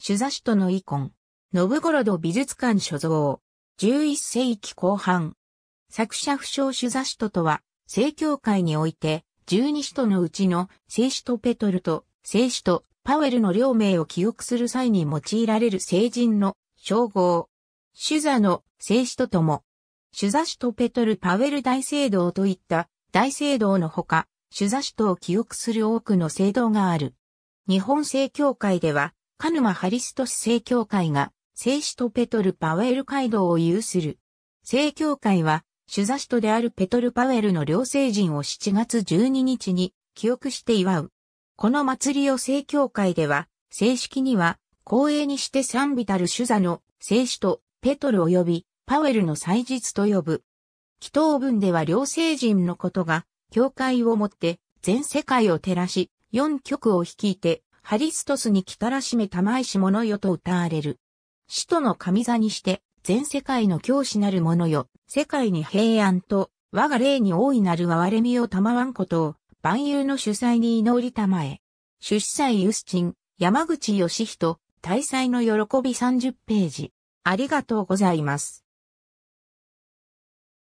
主座首都のイコン、ノブゴロド美術館所蔵、11世紀後半。作者不詳主座首都とは、正教会において、12首都のうちの、聖首都ペトルと、聖首都パウエルの両名を記憶する際に用いられる聖人の称号。主座の聖首都とも、主座首都ペトルパウエル大聖堂といった大聖堂のほか、主座首都を記憶する多くの聖堂がある。日本聖教会では、カヌマ・ハリストス正教会が、聖使とペトル・パウエル街道を有する。正教会は、主座使徒であるペトル・パウエルの両聖人を7月12日に記憶して祝う。この祭りを正教会では、正式には、光栄にして賛美たる主座の聖使とペトル及びパウエルの祭日と呼ぶ。祈祷文では両聖人のことが、教会をもって全世界を照らし、四曲を率いて、ハリストスに来たらしめたまいしものよと歌われる。使徒の神座にして、全世界の教師なるものよ、世界に平安と、我が霊に大いなる哀れみを賜わんことを、万有の主催に祈りたまえ。主祭ユスチン、山口義人、大祭の喜び30ページ。ありがとうございます。